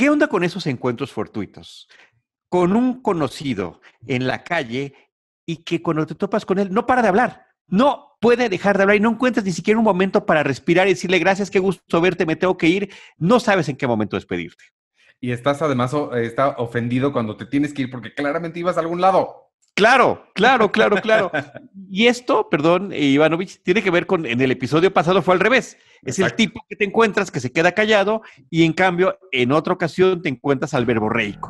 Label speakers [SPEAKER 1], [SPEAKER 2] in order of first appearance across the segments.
[SPEAKER 1] ¿Qué onda con esos encuentros fortuitos? Con un conocido en la calle y que cuando te topas con él no para de hablar, no puede dejar de hablar y no encuentras ni siquiera un momento para respirar y decirle gracias, qué gusto verte, me tengo que ir, no sabes en qué momento despedirte.
[SPEAKER 2] Y estás además oh, está ofendido cuando te tienes que ir porque claramente ibas a algún lado.
[SPEAKER 1] Claro, claro, claro, claro. Y esto, perdón, Ivanovich, tiene que ver con, en el episodio pasado fue al revés. Es el tipo que te encuentras que se queda callado y en cambio en otra ocasión te encuentras al verborreico.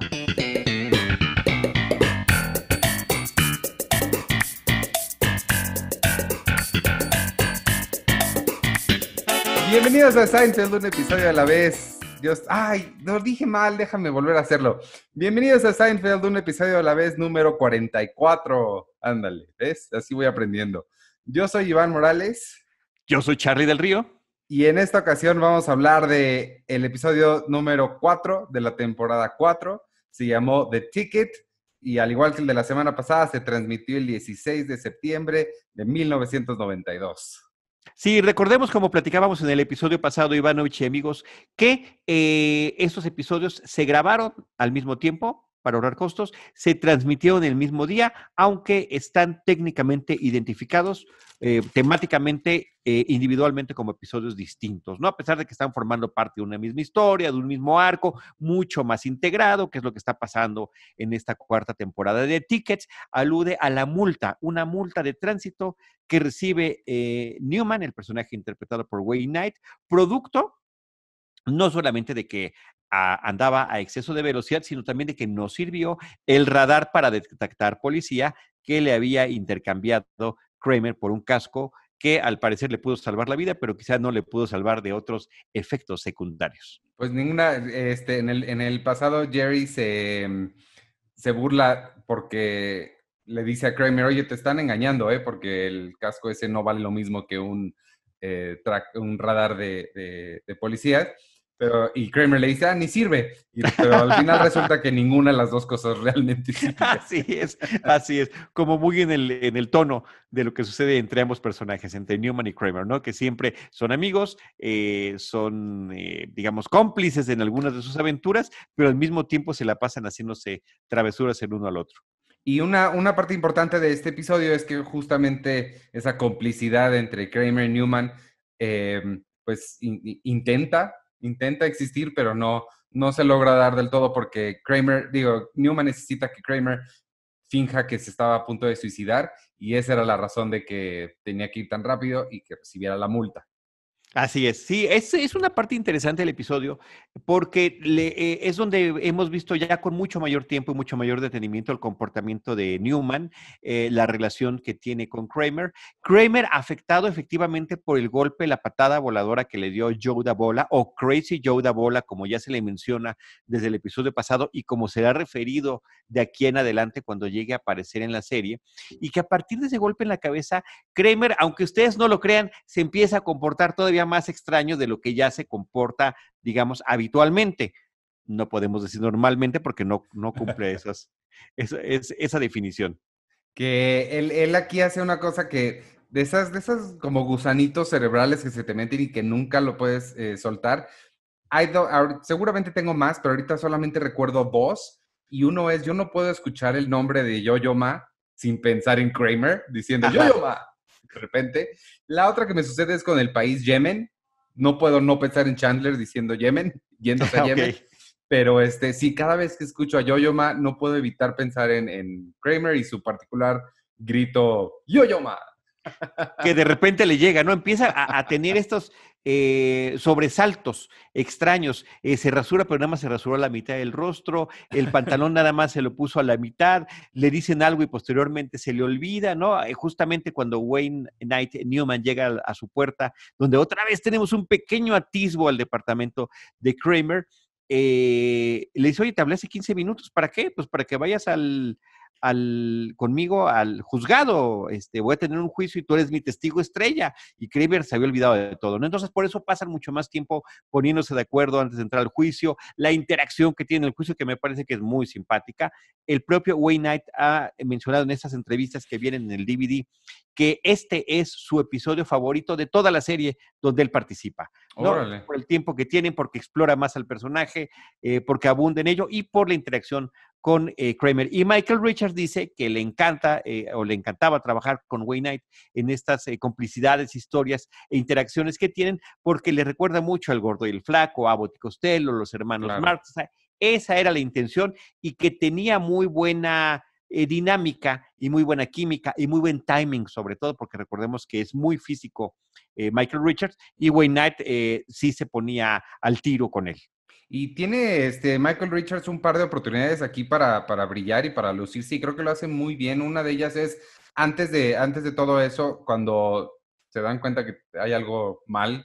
[SPEAKER 2] Bienvenidos a Science, un episodio a la vez ay, lo dije mal, déjame volver a hacerlo. Bienvenidos a Seinfeld, un episodio a la vez número 44. Ándale, ¿ves? Así voy aprendiendo. Yo soy Iván Morales. Yo soy Charlie del Río. Y en esta ocasión vamos a hablar de el episodio número 4 de la temporada 4. Se llamó The Ticket y al igual que el de la semana pasada, se transmitió el 16 de septiembre de 1992.
[SPEAKER 1] Sí, recordemos como platicábamos en el episodio pasado, Ivanovich y amigos, que eh, estos episodios se grabaron al mismo tiempo, para ahorrar costos, se transmitieron el mismo día, aunque están técnicamente identificados eh, temáticamente, eh, individualmente como episodios distintos, ¿no? A pesar de que están formando parte de una misma historia, de un mismo arco, mucho más integrado, que es lo que está pasando en esta cuarta temporada de Tickets, alude a la multa, una multa de tránsito que recibe eh, Newman, el personaje interpretado por Wayne Knight, producto no solamente de que andaba a exceso de velocidad, sino también de que no sirvió el radar para detectar policía que le había intercambiado Kramer por un casco que al parecer le pudo salvar la vida, pero quizás no le pudo salvar de otros efectos secundarios.
[SPEAKER 2] Pues ninguna, este, en el, en el pasado Jerry se, mm, burla porque le dice a Kramer, oye, te están engañando, ¿eh? porque el casco ese no vale lo mismo que un, eh, un radar de, policía. de y Kramer le dice, ah, ni
[SPEAKER 1] sirve. pero al final resulta que ninguna de las dos cosas realmente sirve. Así es, así es. Como muy en el, en el tono de lo que sucede entre ambos personajes, entre Newman y Kramer, ¿no? Que siempre son amigos, eh, son, eh, digamos, cómplices en algunas de sus aventuras, pero al mismo tiempo se la pasan haciéndose travesuras el uno al otro. Y una,
[SPEAKER 2] parte importante de este episodio es que justamente esa complicidad entre Kramer y Newman, eh, pues intenta intenta existir, pero no, no se logra dar del todo porque Kramer, digo, Newman necesita que Kramer finja que se estaba a punto de suicidar y esa era la razón de que tenía que ir tan rápido y que recibiera
[SPEAKER 1] la multa. Así es, sí, es, es, una parte interesante del episodio porque le, eh, es donde hemos visto ya con mucho mayor tiempo y mucho mayor detenimiento el comportamiento de Newman, eh, la relación que tiene con Kramer. Kramer afectado efectivamente por el golpe, la patada voladora que le dio Joe Bola o Crazy Joe Bola, como ya se le menciona desde el episodio pasado y como será referido de aquí en adelante cuando llegue a aparecer en la serie. Y que a partir de ese golpe en la cabeza, Kramer, aunque ustedes no lo crean, se empieza a comportar todavía más extraño de lo que ya se comporta, digamos, habitualmente. No podemos decir normalmente porque no, no cumple esas, esa, esa, definición. Que él, él, aquí hace una cosa que de esas, de esas como gusanitos
[SPEAKER 2] cerebrales que se te meten y que nunca lo puedes eh, soltar. I seguramente tengo más, pero ahorita solamente recuerdo dos. Y uno es, yo no puedo escuchar el nombre de Yo-Yo Ma sin pensar en Kramer diciendo Yo-Yo Ma de repente. La otra que me sucede es con el país Yemen. No puedo no pensar en Chandler diciendo Yemen, yéndose a Yemen. Pero este, sí, cada vez que escucho a Yoyoma, no puedo evitar pensar en, en Kramer y
[SPEAKER 1] su particular grito Yoyoma que de repente le llega, ¿no? Empieza a, tener estos eh, sobresaltos extraños. Eh, se rasura, pero nada más se rasuró la mitad del rostro, el pantalón nada más se lo puso a la mitad, le dicen algo y posteriormente se le olvida, ¿no? Eh, justamente cuando Wayne Knight Newman llega a, su puerta, donde otra vez tenemos un pequeño atisbo al departamento de Kramer, le dice, oye, te hablé hace 15 minutos, ¿para qué? Pues para que vayas al, al, conmigo al juzgado, este, voy a tener un juicio y tú eres mi testigo estrella. Y Kramer se había olvidado de todo, Entonces, por eso pasan mucho más tiempo poniéndose de acuerdo antes de entrar al juicio, la interacción que tiene el juicio, que me parece que es muy simpática. El propio Wayne Knight ha mencionado en estas entrevistas que vienen en el DVD que este es su episodio favorito de toda la serie donde él participa por el tiempo que tienen, porque explora más al personaje, eh, porque abunda en ello y por la interacción con eh, Kramer. Y Michael Richards dice que le encanta eh, o le encantaba trabajar con Wayne Knight en estas complicidades, historias e interacciones que tienen, porque le recuerda mucho al Gordo y el Flaco, a Boti los hermanos Marx. esa era la intención y que tenía muy buena eh, dinámica y muy buena química y muy buen timing, sobre todo porque recordemos que es muy físico eh, Michael Richards y Wayne Knight eh, sí se ponía al tiro con él. Y
[SPEAKER 2] tiene este Michael Richards un par de oportunidades aquí para, para brillar y para lucir. Sí, creo que lo hace muy bien. Una de ellas es antes de, antes de todo eso, cuando se dan cuenta que hay algo mal,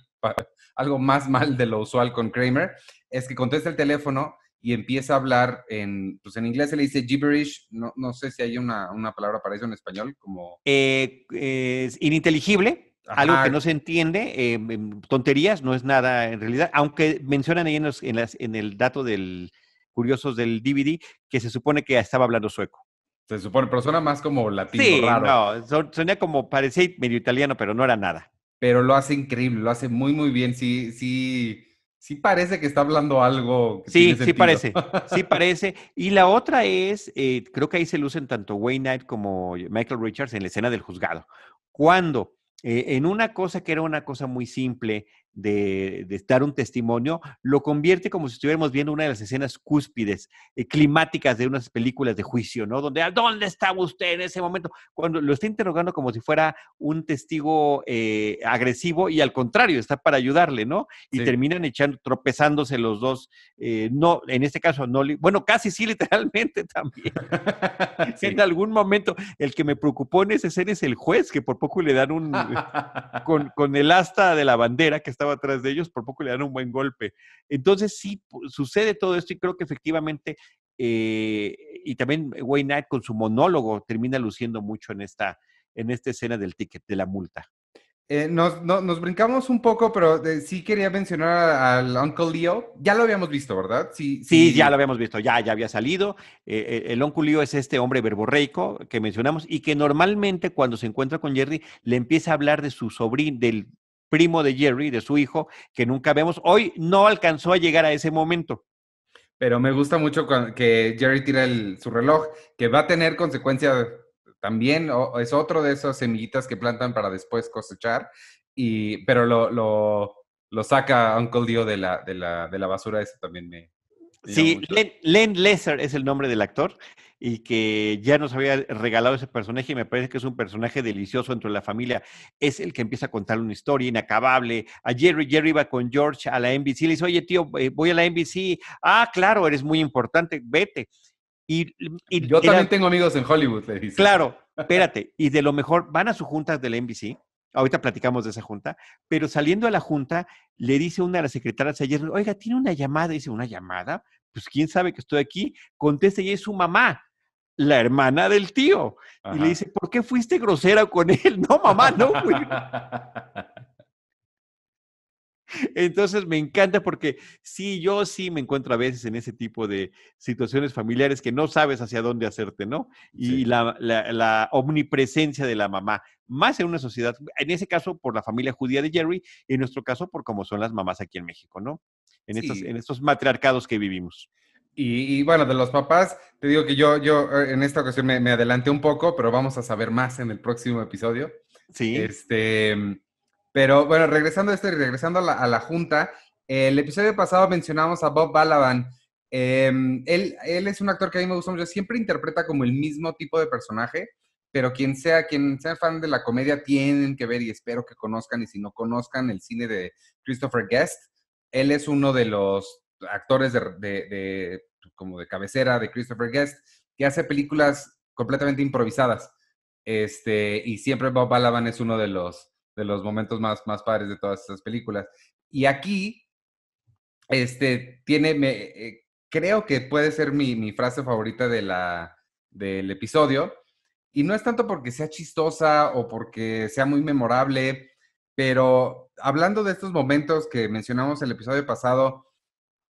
[SPEAKER 2] algo más mal de lo usual con Kramer, es que contesta el teléfono y empieza a hablar en, pues en inglés se le dice gibberish, no, no sé si hay una, palabra para eso en español, como...
[SPEAKER 1] Eh, eh, es ininteligible, algo que no se entiende, eh, em, tonterías, no es nada en realidad, aunque mencionan ahí en, las, el dato del curiosos del DVD que se supone que estaba hablando sueco. Se supone, pero suena más como latino sí, raro. No, como parecía medio italiano, pero no era nada. Pero lo
[SPEAKER 2] hace increíble, lo hace muy, muy bien. Sí, sí, sí parece que está hablando algo. sí, sí parece, sí
[SPEAKER 1] parece. Y la otra es, eh, creo que ahí se lucen tanto Wayne Knight como Michael Richards en la escena del juzgado. Cuando eh, en una cosa que era una cosa muy simple, de, dar un testimonio, lo convierte como si estuviéramos viendo una de las escenas cúspides, eh, climáticas de unas películas de juicio, ¿no? Donde, ¿dónde estaba usted en ese momento? Cuando lo está interrogando como si fuera un testigo eh, agresivo y al contrario, está para ayudarle, ¿no? Y terminan echando, tropezándose los dos, eh, no, en este caso, no, bueno, casi sí, literalmente también. En algún momento, el que me preocupó en ese escena es el juez, que por poco le dan un, con el asta de la bandera que está atrás de ellos, por poco le dan un buen golpe. Entonces sí sucede todo esto y creo que efectivamente, eh, y también Wayne Knight con su monólogo termina luciendo mucho en esta, en esta escena del ticket, de la multa.
[SPEAKER 2] Eh, nos, brincamos un poco, pero sí quería mencionar al Uncle Leo. Ya lo habíamos visto, ¿verdad?
[SPEAKER 1] Sí, ya lo habíamos visto, ya, ya había salido. Eh, el Uncle Leo es este hombre verborreico que mencionamos y que normalmente cuando se encuentra con Jerry le empieza a hablar de su sobrino, del, primo de Jerry, de su hijo, que nunca vemos. Hoy no alcanzó a llegar a ese momento.
[SPEAKER 2] Pero me gusta mucho que Jerry tira el, su reloj, que va a tener consecuencias también, o, es otro de esas semillitas que plantan para después cosechar, y, pero lo, lo, saca Uncle Dio de la, de la, de la basura, eso también me,
[SPEAKER 1] Sí, Len, Lesser es el nombre del actor y que ya nos había regalado ese personaje y me parece que es un personaje delicioso de la familia. Es el que empieza a contar una historia inacabable. A Jerry, Jerry va con George a la NBC, y le dice, oye tío, eh, voy a la NBC. Ah, claro, eres muy importante, vete. Y, Yo también tengo amigos en Hollywood, le dice. Claro, espérate. Y de lo mejor, van a sus juntas de la NBC ahorita platicamos de esa junta, pero saliendo a la junta, le dice una de las secretarias ayer, oiga, tiene una llamada, dice, ¿una llamada? Pues quién sabe que estoy aquí, contesta y es su mamá, la hermana del tío. Y le dice, ¿por qué fuiste grosera con él? No, mamá, no, Entonces me encanta porque sí, yo sí me encuentro a veces en ese tipo de situaciones familiares que no sabes hacia dónde hacerte, ¿no? Y la, omnipresencia de la mamá, más en una sociedad, en ese caso por la familia judía de Jerry, en nuestro caso por cómo son las mamás aquí en México, ¿no? En, estos, en matriarcados que
[SPEAKER 2] vivimos. Y, bueno, de los papás, te digo que yo, yo eh, en esta ocasión me, me adelanté un poco, pero vamos a saber más en el próximo episodio. Sí. Este, pero bueno, regresando a esto y regresando a la, junta, el episodio pasado mencionamos a Bob Balaban. Em, él, él, es un actor que a mí me gusta mucho, siempre interpreta como el mismo tipo de personaje, pero quien sea, quien sea fan de la comedia tienen que ver y espero que conozcan y si no conozcan el cine de Christopher Guest, él es uno de los actores de, como de cabecera de Christopher Guest, que hace películas completamente improvisadas. Este, y siempre Bob Balaban es uno de los, de los momentos más, más padres de todas estas películas. Y aquí, este, tiene, me, eh, creo que puede ser mi, frase favorita de la, del episodio. Y no es tanto porque sea chistosa o porque sea muy memorable, pero hablando de estos momentos que mencionamos el episodio pasado,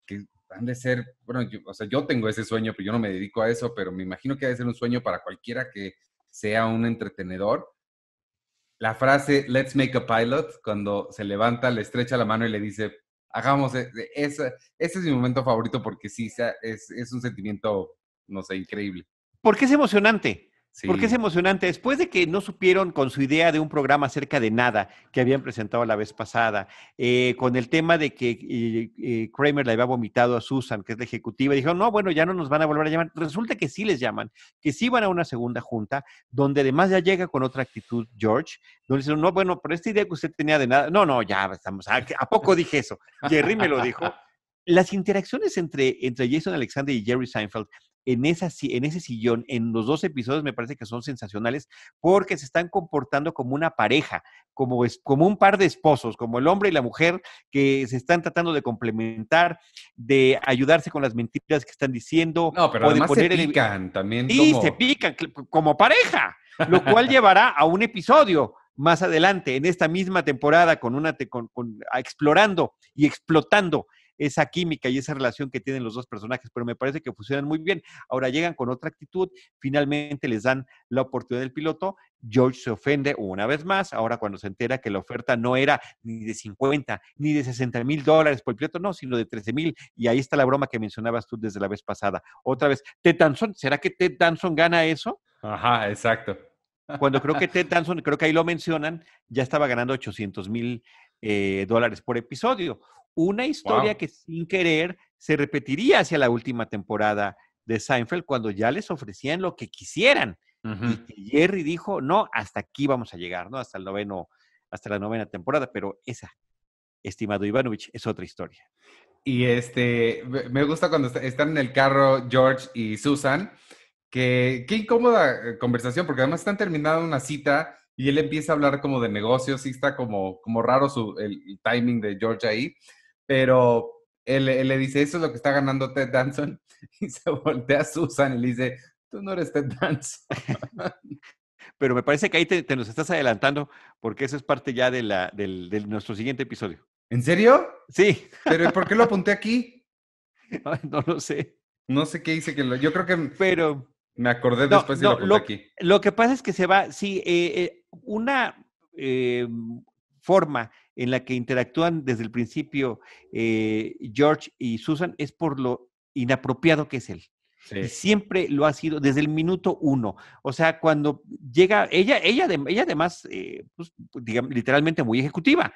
[SPEAKER 2] que han de ser, bueno, yo, o sea, yo tengo ese sueño, pero yo no me dedico a eso, pero me imagino que ha de ser un sueño para cualquiera que sea un entretenedor la frase Let's make a pilot, cuando se levanta, le estrecha la mano y le dice, hagamos, e-", ese, es mi momento favorito porque sí, es, es un sentimiento, no sé, increíble.
[SPEAKER 1] Porque es emocionante. Porque es emocionante. Después de que no supieron con su idea de un programa acerca de nada que habían presentado la vez pasada, eh, con el tema de que eh, eh, Kramer le había vomitado a Susan, que es la ejecutiva, y dijo, no, bueno, ya no nos van a volver a llamar. Resulta que sí les llaman, que sí van a una segunda junta, donde además ya llega con otra actitud George, donde dicen, no, bueno, pero esta idea que usted tenía de nada, no, no, ya estamos, ¿a poco dije eso? Jerry me lo dijo las interacciones entre, entre Jason Alexander y Jerry Seinfeld en, esa, en ese sillón, en los dos episodios, me parece que son sensacionales porque se están comportando como una pareja, como, es, como un par de esposos, como el hombre y la mujer que se están tratando de complementar, de ayudarse con las mentiras que están diciendo. No, pero se pican también. Y se pican como pareja, lo cual llevará a un episodio más adelante, en esta misma temporada, con una, explorando y explotando esa química y esa relación que tienen los dos personajes, pero me parece que funcionan muy bien. Ahora llegan con otra actitud, finalmente les dan la oportunidad del piloto, George se ofende una vez más, ahora cuando se entera que la oferta no era ni de 50, ni de 60 mil dólares por el piloto, no, sino de 13 mil, y ahí está la broma que mencionabas tú desde la vez pasada. Otra vez, Ted Danson, ¿será que Ted Danson gana eso? Ajá, exacto. Cuando creo que Ted Danson, creo que ahí lo mencionan, ya estaba ganando 800 mil eh, dólares por episodio. Una historia que sin querer se repetiría hacia la última temporada de Seinfeld cuando ya les ofrecían lo que quisieran. Y Jerry dijo, no, hasta aquí vamos a llegar, ¿no? Hasta el noveno, hasta la novena temporada, pero esa, estimado Ivanovich, es otra historia. Y este, me gusta cuando
[SPEAKER 2] están en el carro George y Susan, que qué incómoda eh, conversación, porque además están terminando una cita y él empieza a hablar como de negocios y está como, como raro su, el, timing de George ahí, pero él, le dice, eso es lo que está ganando Ted Danson y se voltea a Susan y le dice, tú no eres Ted Danson.
[SPEAKER 1] pero me parece que ahí te, nos estás adelantando porque eso es parte ya de, la, del, de nuestro siguiente episodio. ¿En serio? Sí. ¿Pero por qué lo apunté aquí? No, lo sé. No sé qué hice que lo... Yo creo que... Pero... Me acordé después de lo apunté aquí. Lo que pasa es que se va... Sí, eh, eh una eh, forma en la que interactúan desde el principio eh, George y Susan es por lo inapropiado que es él. siempre lo ha sido desde el minuto uno. O sea, cuando llega, ella, ella, ella además, eh, pues, digamos, literalmente muy ejecutiva,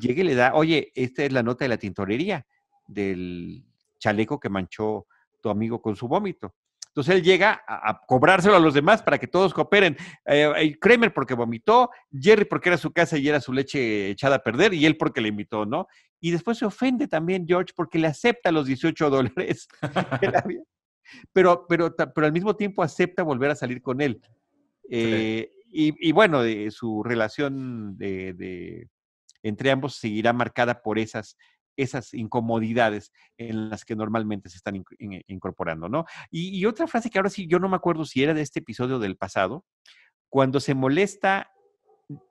[SPEAKER 1] llega y le da, oye, esta es la nota de la tintorería del chaleco que manchó tu amigo con su vómito. Entonces él llega a, cobrárselo a los demás para que todos cooperen. Eh, Kramer porque vomitó, Jerry porque era su casa y era su leche echada a perder, y él porque le invitó, ¿no? Y después se ofende también George porque le acepta los 18 dólares. pero, pero, pero al mismo tiempo acepta volver a salir con él. Eh, y, bueno, su relación entre ambos seguirá marcada por esas esas incomodidades en las que normalmente se están incorporando, ¿no? Y, otra frase que ahora sí, yo no me acuerdo si era de este episodio del pasado, cuando se molesta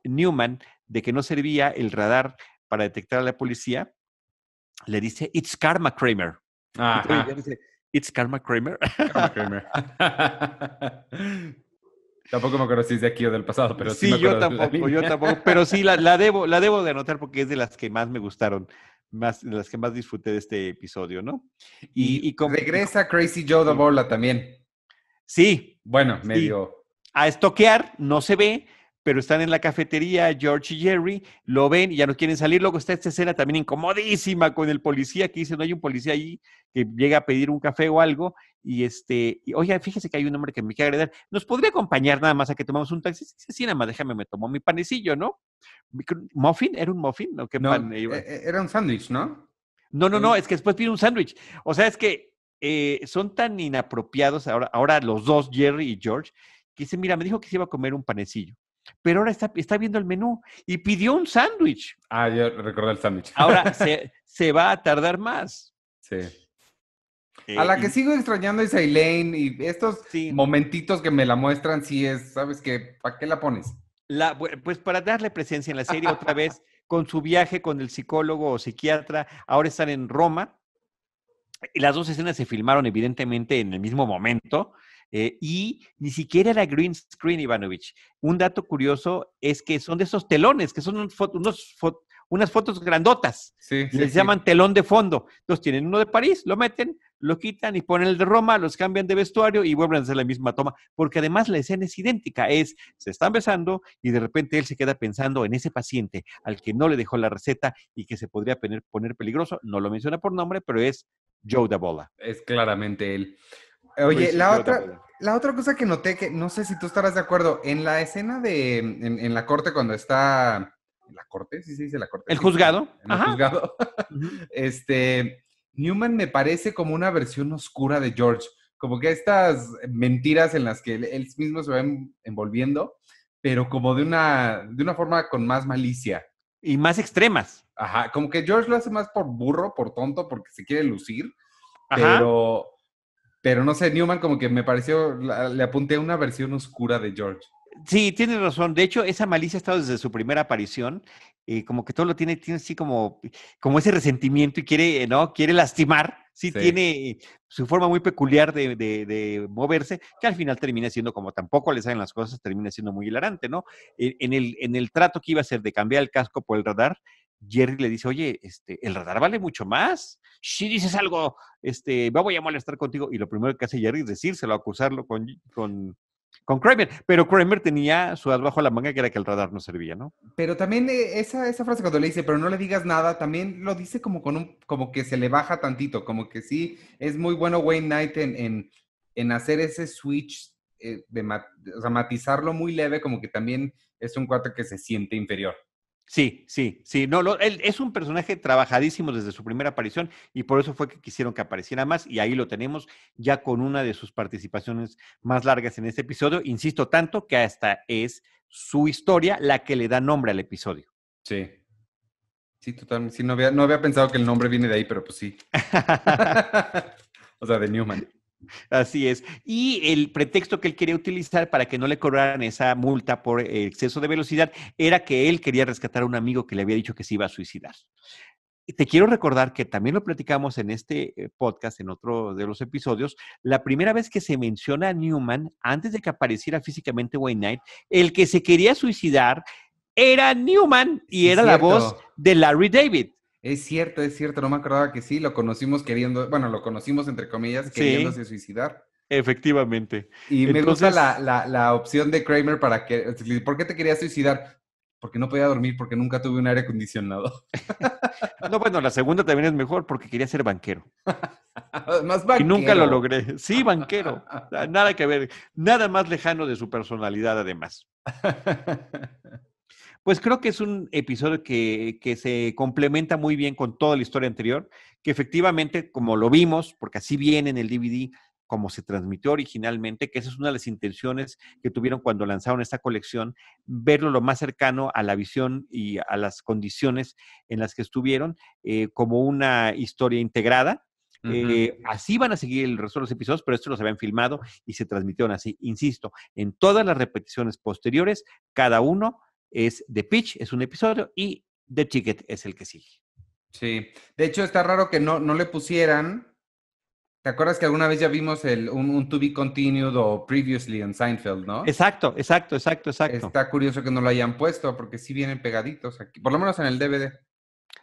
[SPEAKER 1] Newman de que no servía el radar para detectar a la policía, le dice, it's karma, Kramer. ah it's karma, Kramer. Karma Kramer.
[SPEAKER 2] Tampoco me acuerdo si de aquí o del pasado, pero sí. yo tampoco,
[SPEAKER 1] Pero sí, la, debo, la debo de anotar porque es de las que más me gustaron más, las que más disfruté de este episodio, ¿no? Y, regresa Crazy Joe de bola también. Sí. Bueno, medio. A estoquear, no se ve, pero están en la cafetería, George y Jerry, lo ven y ya no quieren salir. Luego está esta escena también incomodísima con el policía que dice, no hay un policía ahí que llega a pedir un café o algo. Y este, y, oye, fíjese que hay un hombre que me quiere agradar. ¿Nos podría acompañar nada más a que tomamos un taxi? Sí, sí, nada más, déjame, me tomó mi panecillo, ¿no? ¿Muffin? ¿Era un muffin? E, e, era un sándwich, ¿no? No, no, no, es que después pide un sándwich. O sea, es que eh, son tan inapropiados ahora, ahora los dos, Jerry y George, que dice, mira, me dijo que se iba a comer un panecillo pero ahora está, viendo el menú y pidió un sándwich. Ah, yo recordé el sándwich. Ahora se, se, va a tardar más.
[SPEAKER 2] Sí. a la que eh, sigo extrañando es Elaine y estos momentitos que me la muestran, sí es,
[SPEAKER 1] ¿sabes qué? ¿Para qué la pones? La, pues para darle presencia en la serie otra vez, con su viaje con el psicólogo o psiquiatra, ahora están en Roma. Y las dos escenas se filmaron evidentemente en el mismo momento. Eh, y ni siquiera era green screen, Ivanovich. Un dato curioso es que son de esos telones, que son unos unas fotos grandotas. Se les llaman telón de fondo. Los tienen uno de París, lo meten, lo quitan y ponen el de Roma, los cambian de vestuario y vuelven a hacer la misma toma. Porque además la escena es idéntica. Es, se están besando y de repente él se queda pensando en ese paciente al que no le dejó la receta y que se podría poner, poner peligroso. No lo menciona por nombre, pero es Joe Dabola. Es claramente él. Ah, pues, Oye, la otra,
[SPEAKER 2] la otra cosa que noté, que no sé si tú estarás de acuerdo, en la escena de, en, la corte cuando está, la corte? Sí, sí, dice la corte. El juzgado. el juzgado. este, Newman me parece como una versión oscura de George, como que estas mentiras en las que él, mismo se va envolviendo, pero como de una, de una forma con más malicia. Y más extremas. Ajá, como que George lo hace más por burro, por tonto, porque se quiere lucir, Ajá. pero
[SPEAKER 1] pero no sé, Newman como que me pareció, le apunté una versión oscura de George. Sí, tiene razón. De hecho, esa malicia ha estado desde su primera aparición. y como que todo lo tiene, tiene así como, como ese resentimiento y quiere, eh, ¿no? Quiere lastimar. Sí, tiene su forma muy peculiar de, de, moverse, que al final termina siendo, como tampoco le salen las cosas, termina siendo muy hilarante, ¿no? En, el, en el trato que iba a ser de cambiar el casco por el radar, Jerry le dice, oye, este, el radar vale mucho más. Si dices algo, este, me voy a molestar contigo. Y lo primero que hace Jerry es decírselo, acusarlo con, con, con Kramer. Pero Kramer tenía su as bajo la manga que era que el radar no servía, ¿no?
[SPEAKER 2] Pero también eh, esa, frase cuando le dice, pero no le digas nada, también lo dice como con un, como que se le baja tantito, como que sí, es muy bueno Wayne Knight en, en, en hacer ese switch eh, de, matizarlo
[SPEAKER 1] muy leve, como que también es un cuate que se siente inferior. Sí, sí, sí. No, lo, él es un personaje trabajadísimo desde su primera aparición y por eso fue que quisieron que apareciera más y ahí lo tenemos ya con una de sus participaciones más largas en este episodio. Insisto tanto que hasta es su historia la que le da nombre al episodio. Sí.
[SPEAKER 2] Sí, totalmente. no había, no había pensado que el nombre viene de ahí, pero pues sí. o
[SPEAKER 1] sea, de Newman. Así es. Y el pretexto que él quería utilizar para que no le cobraran esa multa por exceso de velocidad era que él quería rescatar a un amigo que le había dicho que se iba a suicidar. te quiero recordar que también lo platicamos en este eh, podcast, en otro de los episodios, la primera vez que se menciona a Newman, antes de que apareciera físicamente Wayne Knight, el que se quería suicidar era Newman y era la voz de
[SPEAKER 2] Larry David. Es cierto, es cierto, no me acordaba que sí, lo conocimos queriendo, bueno, lo conocimos entre comillas, queriéndose suicidar. Efectivamente. Y me gusta la, la, opción de Kramer para que, ¿por qué te querías suicidar? Porque no podía dormir, porque nunca tuve un aire acondicionado.
[SPEAKER 1] no, bueno, la segunda también es mejor porque quería ser banquero.
[SPEAKER 2] más banquero. Y nunca lo
[SPEAKER 1] logré. Sí, banquero. Nada que ver, nada más lejano de su personalidad además. Pues creo que es un episodio que, se complementa muy bien con toda la historia anterior, que efectivamente, como lo vimos, porque así viene en el DVD, como se transmitió originalmente, que esa es una de las intenciones que tuvieron cuando lanzaron esta colección, verlo lo más cercano a la visión y a las condiciones en las que estuvieron, eh, como una historia integrada, eh, así van a seguir el resto de los episodios, pero estos los habían filmado y se transmitieron así. Insisto, en todas las repeticiones posteriores, cada uno es The Pitch, es un episodio, y The Ticket es el que sigue. Sí,
[SPEAKER 2] de hecho está raro que no, no le pusieran. ¿Te acuerdas que alguna vez ya vimos el, un, un, To Be Continued o Previously en Seinfeld, no? Exacto, exacto, exacto, exacto. Está curioso que no lo hayan puesto porque sí vienen pegaditos aquí, por lo menos en el DVD.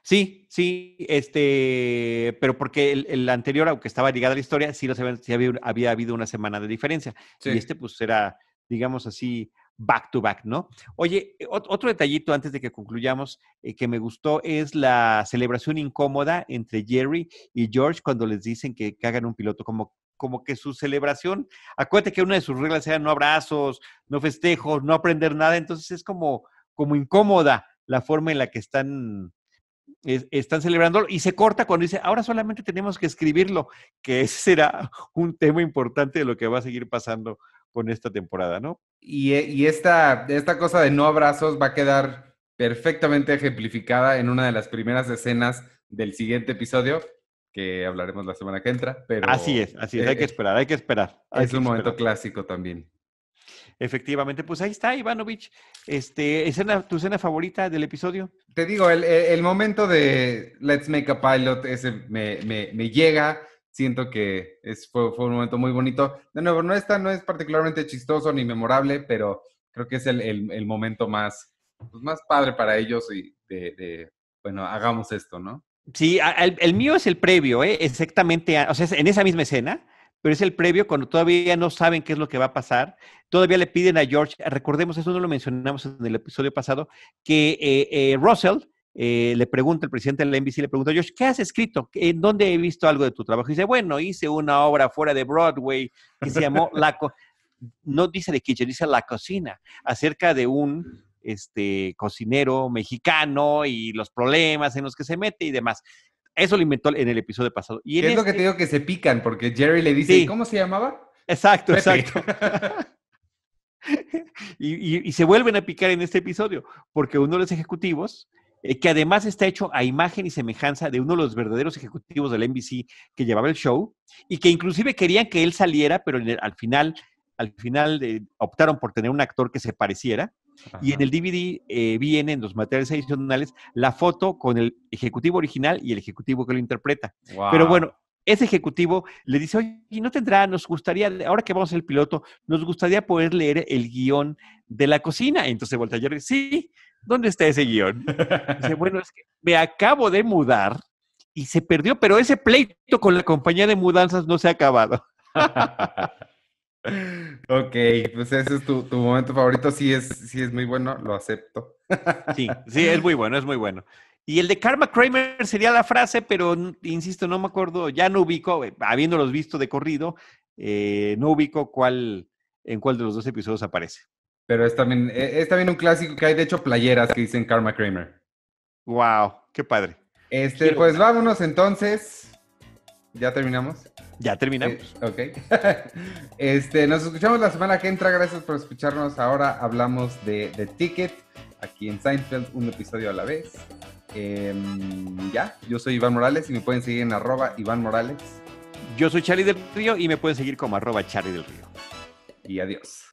[SPEAKER 1] Sí, sí, este, pero porque el, el anterior, aunque estaba ligada a la historia, sí, sí había, habido una semana de diferencia. Y este, pues, era, digamos así, back to back, ¿no? Oye, eh, otro detallito antes de que concluyamos eh, que me gustó es la celebración incómoda entre Jerry y George cuando les dicen que hagan un piloto, como, como que su celebración, acuérdate que una de sus reglas era no abrazos, no festejos, no aprender nada, entonces es como, como incómoda la forma en la que están están celebrando y se corta cuando dice, ahora solamente tenemos que escribirlo, que ese será un tema importante de lo que va a seguir pasando con esta temporada, ¿no? Eh,
[SPEAKER 2] y, esta, esta cosa de no abrazos va a quedar perfectamente ejemplificada en una de las primeras escenas del siguiente episodio, que hablaremos la semana que entra. Pero, así es, así es, e e hay que esperar, hay que esperar. es un momento clásico también.
[SPEAKER 1] Efectivamente, pues ahí está Ivanovich. Este, ¿Tu escena favorita del episodio? Te digo, el, el,
[SPEAKER 2] momento de Let's Make a Pilot ese me, me, me, llega siento que fue, un momento muy bonito. De nuevo, no, está, no es particularmente chistoso ni memorable, pero creo que es el, momento más, pues, más padre para ellos y de, bueno,
[SPEAKER 1] hagamos esto, ¿no? Sí, el, mío es el previo, ¿eh? exactamente, o sea, en esa misma escena, pero es el previo cuando todavía no saben qué es lo que va a pasar. Todavía le piden a George, recordemos, eso no lo mencionamos en el episodio pasado, que eh, eh, Russell eh, le pregunta el presidente de la NBC, le pregunta, Josh, ¿qué has escrito? ¿En dónde he visto algo de tu trabajo? Y dice, bueno, hice una obra fuera de Broadway que se llamó La Cocina. no dice de kitchen, dice La Cocina, acerca de un este, cocinero mexicano y los problemas en los que se mete y demás. Eso lo inventó en el episodio pasado. Y es lo que este te
[SPEAKER 2] digo que se pican, porque
[SPEAKER 1] Jerry le dice, ¿cómo se llamaba? Exacto, exacto. y se vuelven a picar en este episodio, porque uno de los ejecutivos eh, que además está hecho a imagen y semejanza de uno de los verdaderos ejecutivos del NBC que llevaba el show y que inclusive querían que él saliera, pero al final, al final eh, optaron por tener un actor que se pareciera. Y en el DVD eh, viene en los materiales adicionales la foto con el ejecutivo original y el ejecutivo que lo interpreta. Pero bueno, ese ejecutivo le dice, oye, no tendrá, nos gustaría, ahora que vamos el piloto, nos gustaría poder leer el guión de la cocina. Entonces Voltaire y dice, sí, ¿dónde está ese guión? Dice, bueno, es que me acabo de mudar y se perdió, pero ese pleito con la compañía de mudanzas no se ha acabado.
[SPEAKER 2] ok, pues ese es tu, momento favorito,
[SPEAKER 1] sí es, sí es muy bueno, lo acepto. sí, sí, es muy bueno, es muy bueno. Y el de Karma Kramer sería la frase, pero insisto, no me acuerdo, ya no ubico, eh, habiéndolos visto de corrido, eh, no ubico cuál, en cuál de los dos episodios aparece.
[SPEAKER 2] Pero es también, e, es también un clásico que hay, de hecho, playeras que dicen Karma Kramer. ¡Wow! ¡Qué padre! Este, pues vámonos entonces. ¿Ya terminamos? Ya terminamos. ok. este, nos escuchamos la semana que entra. Gracias por escucharnos. Ahora hablamos de, de Ticket aquí en Seinfeld, un episodio a la vez. Em, ya, yo soy Iván Morales y me pueden seguir en arroba Iván Morales. Yo soy Charlie del
[SPEAKER 1] Río y me pueden seguir como arroba Charlie del Río. Y adiós.